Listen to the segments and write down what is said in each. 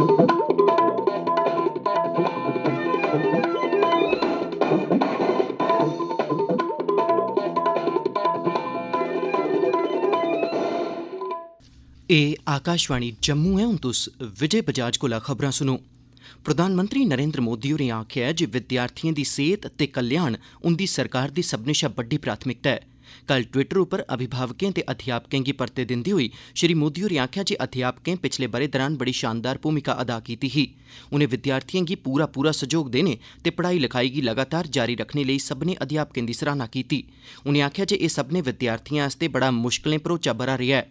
ਇਹ ਆਕਾਸ਼ਵਾਣੀ ਜੰਮੂ ਹੈ ਹੁਣ ਤੁਸ ਵਿਜੇ ਬਜਾਜ ਕੋਲ ਖਬਰਾਂ ਸੁਣੋ ਪ੍ਰਧਾਨ ਮੰਤਰੀ ਨਰਿੰਦਰ ਮੋਦੀ ਹੋਰੇ ਆਖਿਆ ਹੈ ਵਿਦਿਆਰਥੀਆਂ ਦੀ ਸਿਹਤ ਤੇ ਕਲਿਆਣ ਉਹਦੀ ਸਰਕਾਰ ਦੀ ਸਭ ਤੋਂ ਵੱਡੀ ਪ੍ਰਾਥਮਿਕਤਾ ਹੈ कल ट्विटर उप्पर अभिभावकें ते अध्यापकें गी परते दिंदे होई श्री मोदी होरें आखेआ जे अध्यापकें पिछले ब'रे दौरान बड़ी शानदार भूमिका अदा कीती ही उनें विद्यार्थिएं गी पूरा पूरा सहयोग देने ते पढ़ाई लिखाई गी लगातार जारी रखने लेई सब्मनें अध्यापकें दी सराहना कीती उनें आखेआ जे एह् सब्मनें विद्यार्थिएं आस्तै बड़ा मुश्कलें भरोचा भरा रेआ ऐ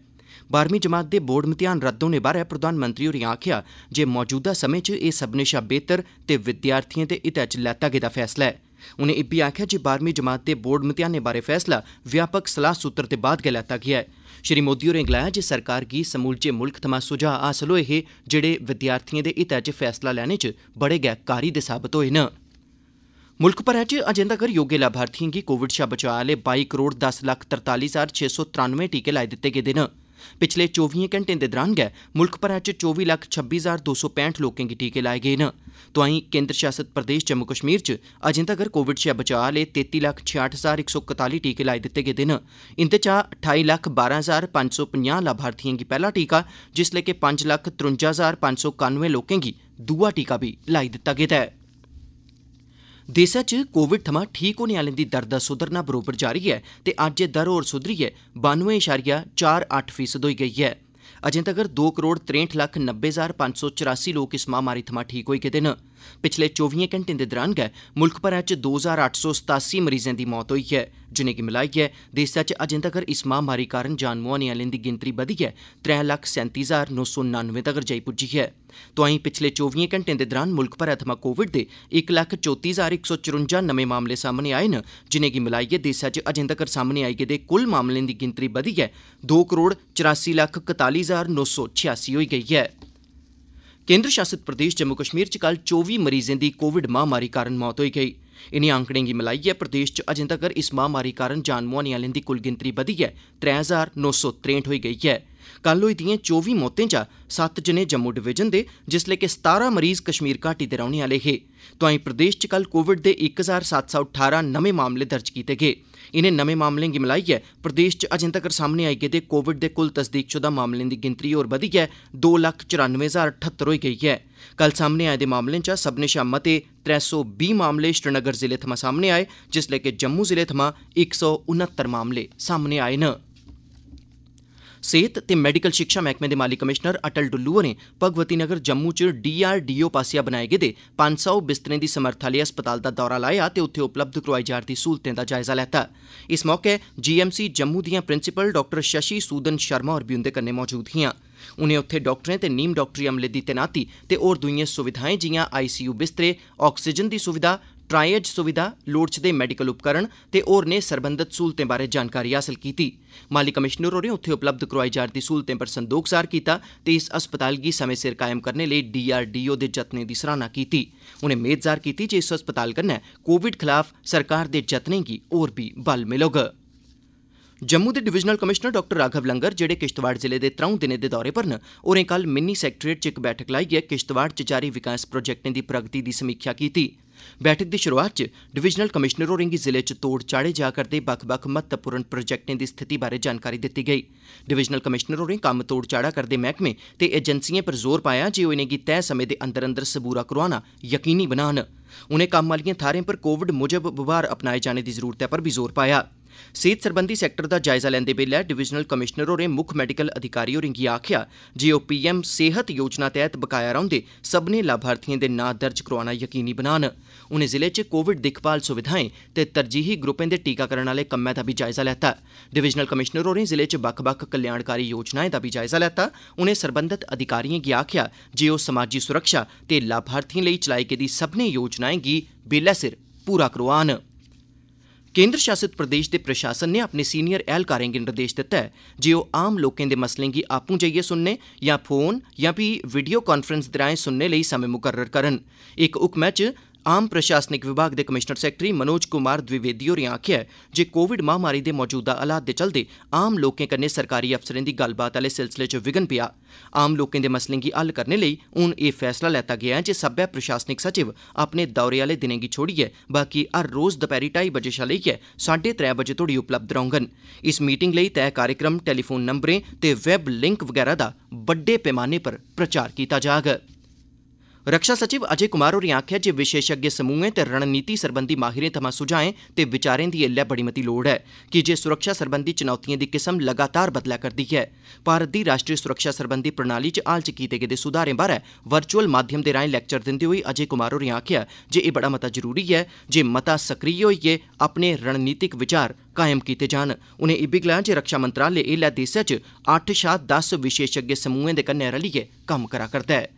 बारहवीं जमात दे बोर्ड मतेयान रद्द होने बारै प्रधानमंत्री होरें आखेआ जे मौजूदा समें च एह् सब्मनें शा बेहतर ते विद्यार्थिएं दे हितै च लैता गेदा फैसला ऐ उनें इब्बी आखेआ जे बारहमीं जमात दे बोर्ड मतेयानें बारै फैसला व्यापक सलाह सूत्र दे बाद गै लैता गेआ ऐ श्री मोदी होरें गलाया जे सरकार गी समूलचे मुल्ख थमां सुझाऽ हासल होए हे जेहड़े विद्यार्थिएं दे हितै च फैसला लैने च बड़े गै कारी दे साबत होए न मुल्ख भरै च अजें तगर योग्य लाभार्थिएं गी कोविड शा बचाऽ आह्ले बाई करोड़ दस लक्ख तरताली हजार छे सौ त्रानुए टीके लाई दित्ते गेदे न पिछले 24 घंटें दे दौरान गै मुल्ख भरै च चौबी लक्ख छब्बी हजार दो सौ पैंठ लोकें गी टीके लाए गे न तोआई केन्द्र शासित प्रदेश जम्मू कश्मीर च अजें तगर कोविड शा बचाव आह्ले तेती लक्ख छियाठ हजार इक सौ कताली टीके लाए दित्ते गेदे न इंदे चा ठाई लक्ख बारां हजार पंज सौ पंजाह् लाभार्थिएं गी पैह्ला टीका जिसलै के पंज लक्ख त्रुंजा हजार पंज सौ कानुए लोकें गी दूआ टीका बी लाई दित्ता गेदा ऐ देसै च कोविड थमां ठीक होने आह्लें दी दर दा सुधरना बरोबर जारी ऐ ते अज्ज एह् दर होर सुधरियै बानुए इशारिया चार अट्ठ फीसद होई गेई ऐ अजें तगर दो करोड़ त्रेंठ लक्ख नब्बे हजार पंज सौ चरासी लोक इस महामारी थमां ठीक होई गेदे न पिछले 24 घैंटें दे दौरान गै मुल्ख भरै च दो हजार अट्ठ सौ सतासी मरीजें दी मौत होई ऐ जिनेंगी मिलाइयै देसै च अजें तक्कर इस महामारी कारण जान मुहाने आह्लें दी गिनतरी बधियै त्रै लक्ख सैंती हजार नौ सौ नानवे तक्कर जाई पुज्जी ऐ तोआई पिछले चौबिएं घैंटें दे दौरान मुल्ख भरै थमां कोविड दे इक लक्ख चौती हजार इक सौ चरुंजा नमें मामले सामने आए न जिनेंगी मिलाइयै देसै च अजें तक्कर सामने आई गेदे कुल मामलें दी गिनतरी बधियै दो करोड़ चौरासी लक्ख कताली हजार नौ सौ छियासी होई गेई ऐ केंद्र शासित प्रदेश जम्मू कश्मीर च कल 24 मरीजें दी कोविड महामारी कारण मौत होई गेई इनें आंकड़ें गी मलाइयै प्रदेश च अजें तगर इस महामारी कारण जान मुहाने आह्लें दी कुल गिनतरी बधियै त्रै हजार नौ सौ त्रेंठ होई गेई ऐ ਕੱਲ੍ਹ ਹੋਈ ਦੀਆਂ 24 ਮੌਤਾਂ 'ਚ 7 ਜਨੇ ਜੰਮੂ ਡਿਵੀਜ਼ਨ ਦੇ ਜਿਸ ਲਈ ਕਿ 17 ਮਰੀਜ਼ ਕਸ਼ਮੀਰ ਘਾਟੀ ਦੇ ਰਹਿਣੇ ਵਾਲੇ ਹੈ ਤੋਂ ਪ੍ਰਦੇਸ਼ ਚ ਕੱਲ ਕੋਵਿਡ ਦੇ 1718 ਨਵੇਂ ਮਾਮਲੇ ਦਰਜ ਕੀਤੇ ਗਏ ਇਹਨੇ ਨਵੇਂ ਮਾਮਲੇ ਕੀ ਹੈ ਪ੍ਰਦੇਸ਼ ਚ ਅਜੇ ਤੱਕ ਸਾਹਮਣੇ ਆਈ ਗਏ ਦੇ ਕੋਵਿਡ ਦੇ ਕੁੱਲ ਤਸਦੀਕ ਤਸਦੀਕਸ਼ੁਦਾ ਮਾਮਲਿਆਂ ਦੀ ਗਿਣਤੀ ਹੋਰ ਵਧੀ ਹੈ 294078 ਹੋਈ ਗਈ ਹੈ ਕੱਲ ਸਾਹਮਣੇ ਆਏ ਦੇ ਮਾਮਲਿਆਂ ਚ ਸਭ ਨੇ ਸ਼ਾਮਤੇ 320 ਮਾਮਲੇ ਸ਼੍ਰੀਨਗਰ ਜ਼ਿਲ੍ਹੇ ਥਮਾ ਸਾਹਮਣੇ ਆਏ ਜਿਸ ਲਈ ਕਿ ਜੰਮੂ ਜ਼ਿਲ੍ਹੇ ਥਮਾ 169 ਮਾਮਲੇ ਸਾਹਮਣੇ ਆਏ ਨੇ ਸਿਹਤ ਤੇ ਮੈਡੀਕਲ ਸਿੱਖਿਆ ਮਹਿਕਮੇ ਦੇ ਮਾਲੀ ਕਮਿਸ਼ਨਰ ਅਟਲ ਡੁੱਲੂ ਨੇ ਭਗਵਤੀ ਨਗਰ ਜੰਮੂ ਚ ਡੀਆਰਡੀਓ ਪਾਸਿਆ ਬਣਾਏ ਗਏ ਦੇ 500 ਬਿਸਤਰੇ ਦੀ ਸਮਰੱਥਾ ਵਾਲੇ ਹਸਪਤਾਲ ਦਾ ਦੌਰਾ ਲਾਇਆ ਤੇ ਉੱਥੇ ਉਪਲਬਧ ਕਰਵਾਈ ਜਾ ਰਹੀ ਸਹੂਲਤਾਂ ਦਾ ਜਾਇਜ਼ਾ ਲੈਤਾ ਇਸ ਮੌਕੇ ਜੀਐਮਸੀ ਜੰਮੂ ਦੀਆਂ ਪ੍ਰਿੰਸੀਪਲ ਡਾਕਟਰ ਸ਼ਸ਼ੀ ਸੂਦਨ ਸ਼ਰਮਾ ਹੋਰ ਵੀ ਉਹਦੇ ਕੰਨੇ ਮੌਜੂਦ ਹੀਆਂ ਉਨੇ ਉੱਥੇ ਡਾਕਟਰਾਂ ਤੇ ਨੀਮ ਡਾਕਟਰੀ ਅਮਲੇ ਦੀ ਤਨਾਤੀ ਤੇ ਹੋਰ ਦੁਨੀਆਂ ਸੁਵਿਧਾਵਾਂ ਜੀਆਂ ਆਈਸੀਯੂ ਬਿਸਤਰੇ ਆਕਸੀਜਨ ਦੀ ਸੁਵਿਧਾ ਟ੍ਰਾਇਜ ਸੁਵਿਧਾ ਲੋੜਚਦੇ ਮੈਡੀਕਲ ਉਪਕਰਨ ਤੇ ਹੋਰ ਨੇ ਸਰਬੰਧਤ ਸਹੂਲਤਾਂ ਬਾਰੇ ਜਾਣਕਾਰੀ ਹਾਸਲ ਕੀਤੀ ਮਾਲੀ ਕਮਿਸ਼ਨਰ ਹੋਰੇ ਉੱਥੇ ਉਪਲਬਧ ਕਰਵਾਈ ਜਾ ਰਹੀ ਸਹੂਲਤਾਂ ਪਰ ਸੰਦੋਖਜ਼ਾਰ ਕੀਤਾ ਤੇ ਇਸ ਹਸਪਤਾਲ ਦੀ ਸਮੇਂ ਸਿਰ ਕਾਇਮ ਕਰਨੇ ਲਈ ਡੀਆਰਡੀਓ ਦੇ ਯਤਨਾਂ ਦੀ ਸਰਾਹਨਾ ਕੀਤੀ ਉਹਨੇ ਮੇਦ ਕੀਤੀ ਜੇ ਇਸ ਹਸਪਤਾਲ कन्नै ਕੋਵਿਡ ਖਿਲਾਫ ਸਰਕਾਰ ਦੇ ਯਤਨਾਂ ਦੀ ਹੋਰ ਵੀ ਬਲ ਮਿਲੋਗਾ जम्मू दे divisional commissioner doctor Raghav Langer जेहड़े किश्तवाड़ जिले दे त्र'ऊं दिनें दे दौरे पर न होरें कल मिनी सैक्रेटेरिएट च इक बैठक लाइयै किश्तवाड़ च जारी विकास प्रोजेक्टें दी प्रगति दी समीक्षा कीती बैठक दी शुरुआत च डिवीजनल कमिशनर होरें गी जिले च तोढ़ चाढ़े जा करदे बक्ख बक्ख महत्वपूर्ण प्रोजेक्टें दी स्थिति बारै जानकारी दित्ती गेई डिवीजनल कमिशनर होरें कम्म तोढ़ चाढ़ा करदे मैह्कमें ते एजेंसिएं पर जोर पाया जे ओह् इनेंगी तैय समें दे अंदर अंदर सबूरा करोआना यकीनी बनान उनें कम्म आह्लिएं थाह्रें पर कोविड मुजब बव्हार अपनाए जाने दी जरूरतै पर बी जोर पाया ਸਿਹਤ ਸਰਬੰਧੀ ਸੈਕਟਰ ਦਾ ਜਾਇਜ਼ਾ ਲੈਂਦੇ ਵੇਲੇ ਡਿਵੀਜ਼ਨਲ ਕਮਿਸ਼ਨਰ ਹੋਰੇ ਮੁੱਖ ਮੈਡੀਕਲ ਅਧਿਕਾਰੀ ਹੋਰੇ ਕੀ ਆਖਿਆ ਜੇ ਉਹ ਪੀਐਮ ਸਿਹਤ ਯੋਜਨਾ ਤਹਿਤ ਬਕਾਇਆ ਰਹੁੰਦੇ ਸਭਨੇ ਲਾਭਾਰਥੀਆਂ ਦੇ ਨਾਂ ਦਰਜ ਕਰਵਾਉਣਾ ਯਕੀਨੀ ਬਣਾਉਣ ਉਹਨੇ ਜ਼ਿਲ੍ਹੇ 'ਚ ਕੋਵਿਡ ਦੇਖਭਾਲ ਸੁਵਿਧਾਵਾਂ ਤੇ ਤਰਜੀਹੀ ਗਰੁੱਪਾਂ ਦੇ ਟੀਕਾਕਰਨ ਵਾਲੇ ਕੰਮਾਂ ਦਾ ਵੀ ਜਾਇਜ਼ਾ ਲੈਤਾ ਡਿਵੀਜ਼ਨਲ ਕਮਿਸ਼ਨਰ ਹੋਰੇ ਜ਼ਿਲ੍ਹੇ 'ਚ ਵੱਖ-ਵੱਖ ਕਲਿਆਣਕਾਰੀ ਯੋਜਨਾਵਾਂ ਦਾ ਵੀ ਜਾਇਜ਼ਾ ਲੈਤਾ ਉਹਨੇ ਸਰਬੰਧਤ ਅਧਿਕਾਰੀਆਂ ਕੀ ਆਖਿਆ ਜੇ ਉਹ ਸਮਾਜੀ ਸੁਰੱਖਿਆ ਤੇ ਲਾਭਾਰਥੀਆਂ ਲਈ ਚਲਾਈ ਗਈ ਸਭਨੇ ਯੋਜਨਾਵਾਂ ਗੀ ਬਿਲਸਿਰ ਪੂਰਾ ਕਰਵਾਉਣ केंद्र शासित प्रदेश दे प्रशासन नै अपने सीनियर ऐह्लकारें गी निर्देश दित्ता ऐ जे ओह् आम लोकें दे मसलें गी आपूं जाइयै सुनने यां फोन यां फ्ही वीडियो कांफ्रेंस दे राएं सुनने लेई समें मुकर्रर करन इक हुक्मै च ਆਮ ਪ੍ਰਸ਼ਾਸਨਿਕ ਵਿਭਾਗ ਦੇ ਕਮਿਸ਼ਨਰ ਸੈਕਟਰੀ मनोज कुमार द्विवेदी होरें आखेआ ऐ जे कोविड महामारी दे मौजूदा हालात दे चलदे आम लोकें कन्नै सरकारी अफसरें दी गल्लबात आह्ले सिलसिले च विघन पेआ आम लोकें दे मसलें गी हल करने लेई हून एह् फैसला लैता गेआ ऐ जे सब्बै प्रशासनिक सचिव अपने दौरे आह्ले दिनें गी छोड़ियै बाकी हर रोज दपैह्री ढाई बजे शा लेइयै साड्डे त्रै बजे तोड़ी उपलब्ध रौह्डन इस मीटिंग लेई तैय कार्यक्रम टेलीफोन नंबरें ते वैब लिंक वगैरा दा बड्डे पैमाने पर प्रचार कीता जाग रक्षा सचिव अजय कुमार होरें आखेआ जे विशेषज्ञ समूहें ते रणनीति सरबंधी माहिरें थमां सुझाएं ते विचारें दी एल्लै बड़ी मती लोड़ ऐ कीजे सुरक्षा सरबंधी चुनौतिएं दी किस्म लगातार बदलै करदी ऐ भारत दी राष्ट्रीय सुरक्षा सरबंधी प्रणाली च हाल च कीते गेदे सुधारें बारै वर्चुअल माध्यम दे राएं लैक्चर दिंदे होई अजय कुमार होरें आखेआ जे एह् बड़ा मता जरूरी ऐ जे मता सक्रिय होइयै अपने रणनीतिक विचार कायम कीते जान उनें इब्बी गलाया जे रक्षा मंत्रालय एल्लै देसै च अट्ठ शा दस विशेषज्ञ समूहें दे कन्नै रलियै कम्म करा करदा ऐ